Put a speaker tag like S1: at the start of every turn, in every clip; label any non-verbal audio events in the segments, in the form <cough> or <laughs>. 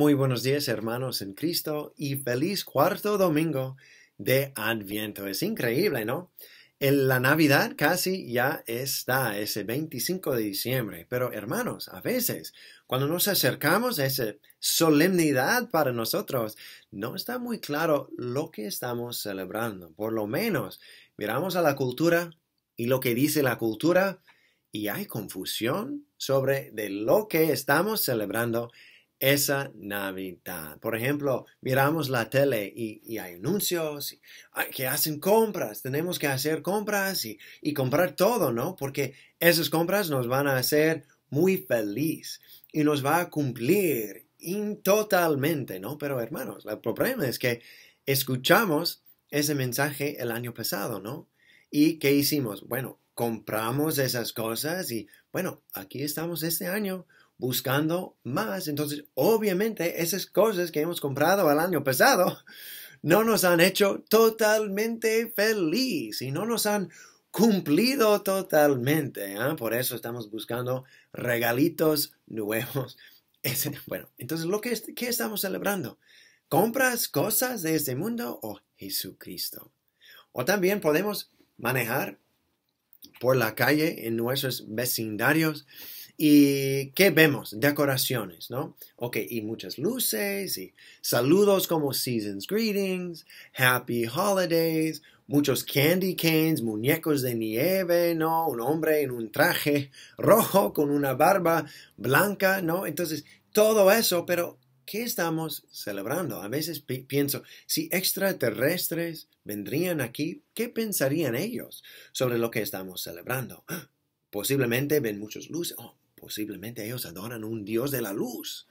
S1: Muy buenos días hermanos en Cristo y feliz cuarto domingo de Adviento. Es increíble, ¿no? En la Navidad casi ya está, ese 25 de diciembre. Pero hermanos, a veces, cuando nos acercamos a esa solemnidad para nosotros, no está muy claro lo que estamos celebrando. Por lo menos, miramos a la cultura y lo que dice la cultura y hay confusión sobre de lo que estamos celebrando esa Navidad. Por ejemplo, miramos la tele y, hay anuncios que hacen compras. Tenemos que hacer compras y, y, comprar todo, ¿no? Porque esas compras nos van a hacer muy feliz y nos va a cumplir totalmente, ¿no? Pero hermanos, el problema es que escuchamos ese mensaje el año pasado, ¿no? ¿Y qué hicimos? Bueno, compramos esas cosas y bueno, aquí estamos este año buscando más. Entonces, obviamente, esas cosas que hemos comprado al año pasado no nos han hecho totalmente feliz y no nos han cumplido totalmente. ¿ah? Por eso estamos buscando regalitos nuevos. <laughs> bueno, entonces, lo que, ¿qué estamos celebrando? ¿Compras cosas de este mundo o Jesucristo? O también podemos manejar por la calle en nuestros vecindarios ¿Y qué vemos? Decoraciones, ¿no? Ok, y muchas luces, y saludos como Season's Greetings, Happy Holidays, muchos candy canes, muñecos de nieve, ¿no? Un hombre en un traje rojo con una barba blanca, ¿no? Entonces, todo eso, pero ¿qué estamos celebrando? A veces pienso, si extraterrestres vendrían aquí, ¿qué pensarían ellos sobre lo que estamos celebrando? <gasps> Posiblemente ven muchos luces. Oh, posiblemente ellos adoran un dios de la luz.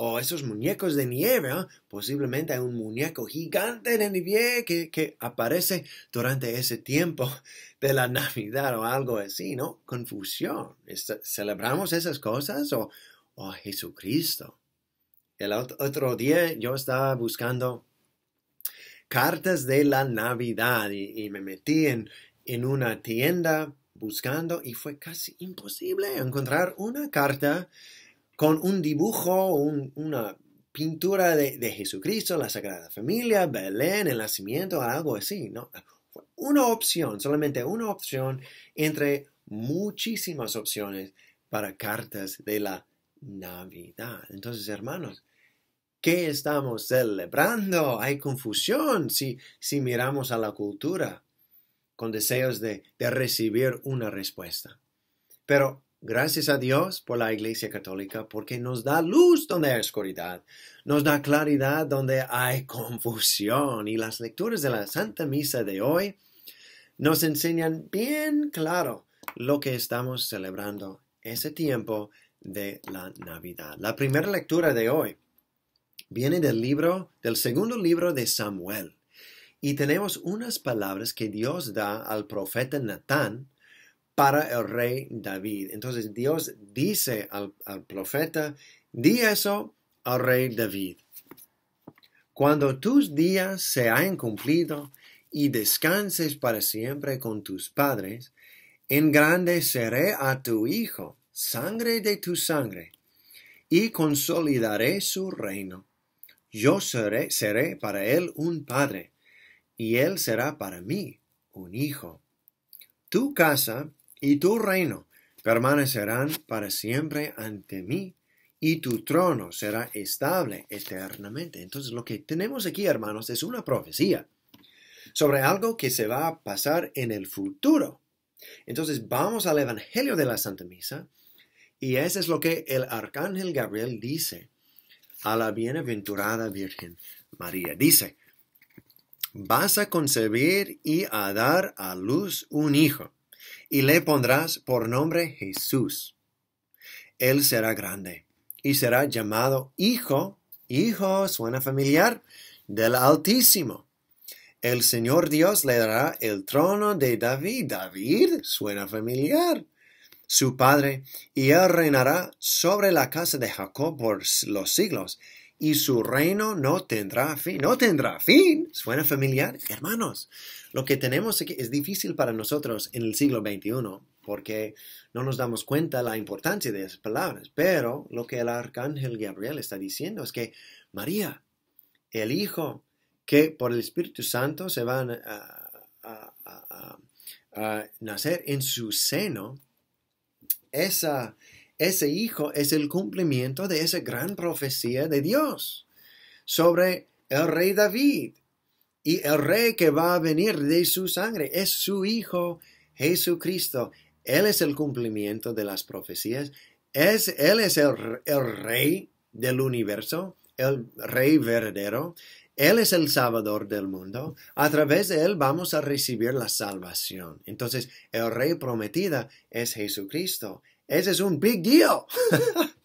S1: O esos muñecos de nieve, ¿ah? posiblemente hay un muñeco gigante de nieve que, que aparece durante ese tiempo <laughs> de la Navidad o algo así, ¿no? Confusión. ¿Celebramos esas cosas o, Jesucristo? El otro día yo estaba buscando cartas de la Navidad y, me metí en, en una tienda buscando y fue casi imposible encontrar una carta con un dibujo, una pintura de, Jesucristo, la Sagrada Familia, Belén, el nacimiento, algo así. ¿no? una opción, solamente una opción entre muchísimas opciones para cartas de la Navidad. Entonces, hermanos, ¿qué estamos celebrando? Hay confusión si, si miramos a la cultura con deseos de, recibir una respuesta. Pero gracias a Dios por la Iglesia Católica, porque nos da luz donde hay oscuridad, nos da claridad donde hay confusión. Y las lecturas de la Santa Misa de hoy nos enseñan bien claro lo que estamos celebrando ese tiempo de la Navidad. La primera lectura de hoy viene del libro, del segundo libro de Samuel. Y tenemos unas palabras que Dios da al profeta Natán para el rey David. Entonces Dios dice al, profeta, di eso al rey David. Cuando tus días se hayan cumplido y descanses para siempre con tus padres, en seré a tu hijo, sangre de tu sangre, y consolidaré su reino. Yo seré, seré para él un padre y él será para mí un hijo. Tu casa y tu reino permanecerán para siempre ante mí, y tu trono será estable eternamente. Entonces lo que tenemos aquí, hermanos, es una profecía sobre algo que se va a pasar en el futuro. Entonces vamos al Evangelio de la Santa Misa, y eso es lo que el arcángel Gabriel dice a la bienaventurada Virgen María. Dice, vas a concebir y a dar a luz un hijo, y le pondrás por nombre Jesús. Él será grande y será llamado Hijo, Hijo, suena familiar, del Altísimo. El Señor Dios le dará el trono de David. David, suena familiar. Su padre, y él reinará sobre la casa de Jacob por los siglos y su reino no tendrá fin. No tendrá fin. ¿Suena familiar? Hermanos, lo que tenemos que es difícil para nosotros en el siglo XXI porque no nos damos cuenta la importancia de esas palabras. Pero lo que el arcángel Gabriel está diciendo es que María, el Hijo, que por el Espíritu Santo se va a, a nacer en su seno, esa ese hijo es el cumplimiento de esa gran profecía de Dios sobre el rey David. Y el rey que va a venir de su sangre es su hijo Jesucristo. Él es el cumplimiento de las profecías. Es, él es el, el rey del universo, el rey verdadero. Él es el Salvador del mundo. A través de Él vamos a recibir la salvación. Entonces, el Rey prometida es Jesucristo. Ese es un big deal. <laughs>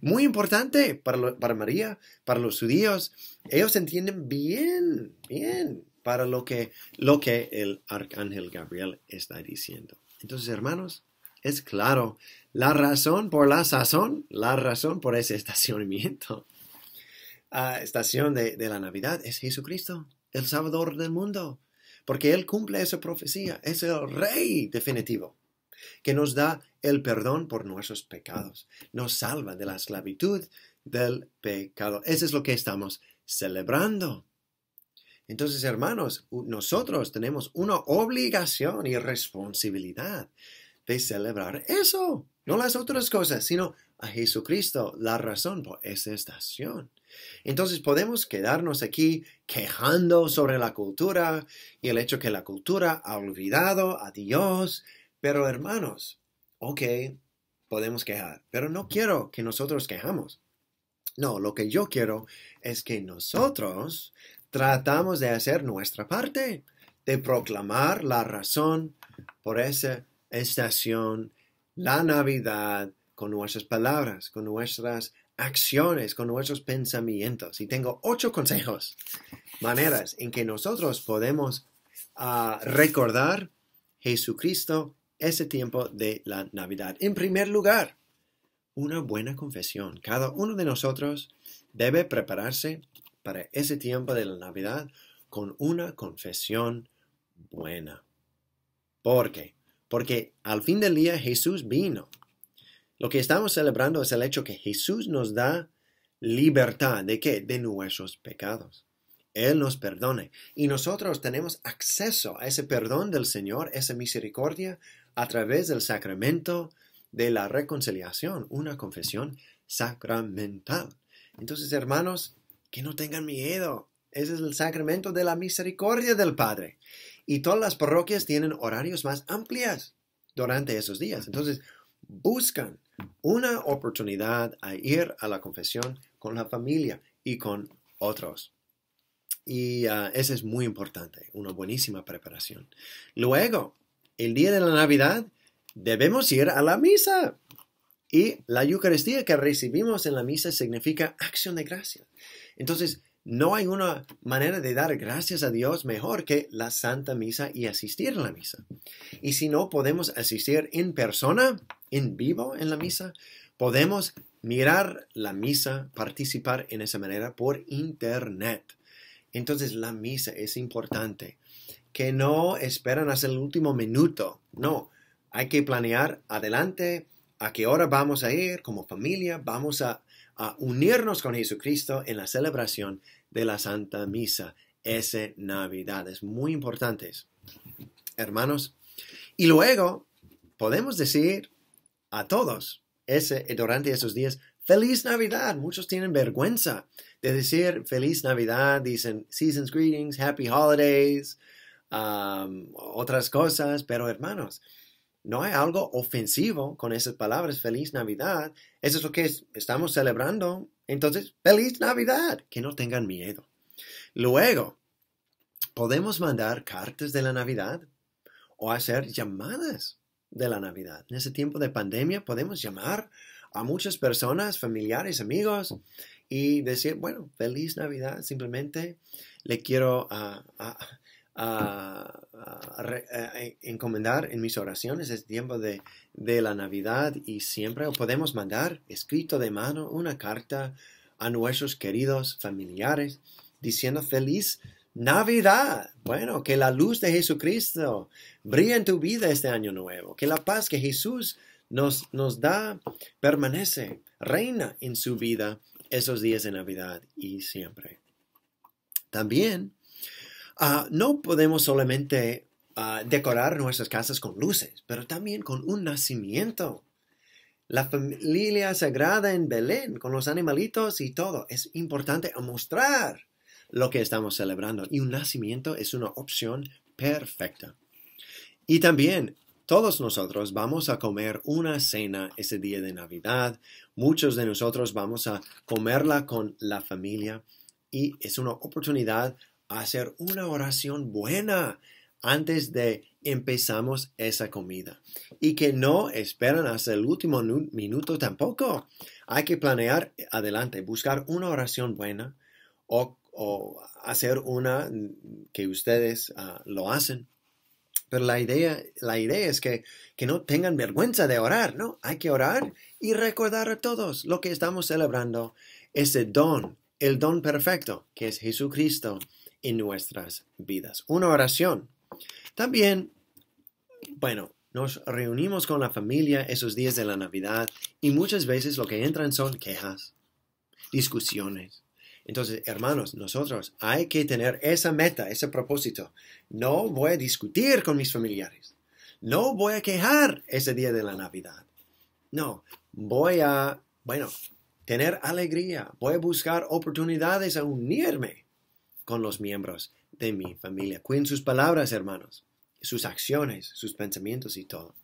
S1: Muy importante para, para María, para los judíos. Ellos entienden bien, bien para lo que, lo que el arcángel Gabriel está diciendo. Entonces, hermanos, es claro, la razón por la sazón, la razón por ese estacionamiento, <laughs> ah, estación de, de, la Navidad es Jesucristo, el Salvador del mundo, porque Él cumple esa profecía, es el Rey definitivo que nos da el perdón por nuestros pecados, nos salva de la esclavitud del pecado. Eso es lo que estamos celebrando. Entonces, hermanos, nosotros tenemos una obligación y responsabilidad de celebrar eso, no las otras cosas, sino a Jesucristo, la razón por esa estación. Entonces podemos quedarnos aquí quejando sobre la cultura y el hecho que la cultura ha olvidado a Dios pero hermanos, ok, podemos quejar, pero no quiero que nosotros quejamos. No, lo que yo quiero es que nosotros tratamos de hacer nuestra parte, de proclamar la razón por esa estación, la Navidad, con nuestras palabras, con nuestras acciones, con nuestros pensamientos. Y tengo ocho consejos, maneras en que nosotros podemos ah, recordar Jesucristo ese tiempo de la Navidad. En primer lugar, una buena confesión. Cada uno de nosotros debe prepararse para ese tiempo de la Navidad con una confesión buena. ¿Por qué? Porque al fin del día Jesús vino. Lo que estamos celebrando es el hecho que Jesús nos da libertad de qué? De nuestros pecados. Él nos perdone. Y nosotros tenemos acceso a ese perdón del Señor, esa misericordia, a través del sacramento de la reconciliación, una confesión sacramental. Entonces, hermanos, que no tengan miedo. Ese es el sacramento de la misericordia del Padre. Y todas las parroquias tienen horarios más amplias durante esos días. Entonces, buscan una oportunidad a ir a la confesión con la familia y con otros. Y ah, eso es muy importante, una buenísima preparación. Luego, el día de la Navidad debemos ir a la misa. Y la Eucaristía que recibimos en la misa significa acción de gracias. Entonces, no hay una manera de dar gracias a Dios mejor que la Santa Misa y asistir a la misa. Y si no podemos asistir en persona, en vivo en la misa, podemos mirar la misa, participar en esa manera por internet. Entonces la misa es importante que no esperan hasta el último minuto. No, hay que planear adelante a qué hora vamos a ir como familia, vamos a, unirnos con Jesucristo en la celebración de la Santa Misa ese Navidad. Es muy importante, hermanos. Y luego podemos decir a todos ese, durante esos días, feliz Navidad. Muchos tienen vergüenza de decir feliz Navidad, dicen season's greetings, happy holidays, otras cosas, pero hermanos, no hay algo ofensivo con esas palabras, feliz Navidad. Eso es lo que estamos celebrando. Entonces, feliz Navidad, que no tengan miedo. Luego, podemos mandar cartas de la Navidad o hacer llamadas de la Navidad. En ese tiempo de pandemia podemos llamar a muchas personas, familiares, amigos, y decir, bueno, feliz Navidad, simplemente le quiero a ah, ah, encomendar en mis oraciones. Es tiempo de, la Navidad y siempre podemos mandar escrito de mano una carta a nuestros queridos familiares diciendo feliz Navidad. Bueno, que la luz de Jesucristo brille en tu vida este año nuevo. Que la paz que Jesús nos, nos da permanece, reina en su vida esos días de Navidad y siempre. También Ah, no podemos solamente ah, decorar nuestras casas con luces, pero también con un nacimiento. La familia sagrada en Belén, con los animalitos y todo, es importante mostrar lo que estamos celebrando. Y un nacimiento es una opción perfecta. Y también todos nosotros vamos a comer una cena ese día de Navidad. Muchos de nosotros vamos a comerla con la familia y es una oportunidad hacer una oración buena antes de empezamos esa comida y que no esperan hasta el último minuto tampoco. Hay que planear adelante, buscar una oración buena o, hacer una que ustedes ah, lo hacen. Pero la idea, la idea es que, que no tengan vergüenza de orar, ¿no? Hay que orar y recordar a todos lo que estamos celebrando, ese don, el don perfecto, que es Jesucristo en nuestras vidas. Una oración. También, bueno, nos reunimos con la familia esos días de la Navidad y muchas veces lo que entran son quejas, discusiones. Entonces, hermanos, nosotros hay que tener esa meta, ese propósito. No voy a discutir con mis familiares. No voy a quejar ese día de la Navidad. No, voy a, bueno, tener alegría. Voy a buscar oportunidades a unirme con los miembros de mi familia. Cuiden sus palabras, hermanos, sus acciones, sus pensamientos y todo.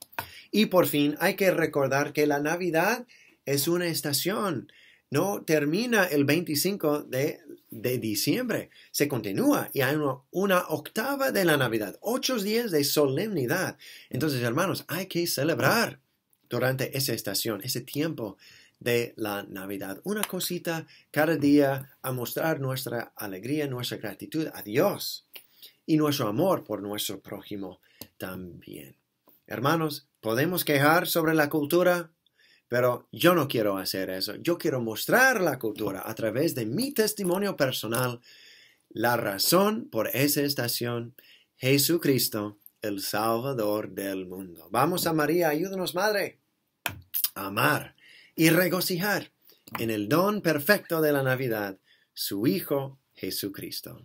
S1: Y por fin, hay que recordar que la Navidad es una estación. No termina el 25 de, diciembre, se continúa y hay una, una, octava de la Navidad, ocho días de solemnidad. Entonces, hermanos, hay que celebrar durante esa estación, ese tiempo de la Navidad. Una cosita cada día a mostrar nuestra alegría, nuestra gratitud a Dios y nuestro amor por nuestro prójimo también. Hermanos, podemos quejar sobre la cultura, pero yo no quiero hacer eso. Yo quiero mostrar la cultura a través de mi testimonio personal, la razón por esa estación, Jesucristo, el Salvador del mundo. Vamos a María, ayúdanos, Madre, a amar y regocijar en el don perfecto de la Navidad, su Hijo Jesucristo.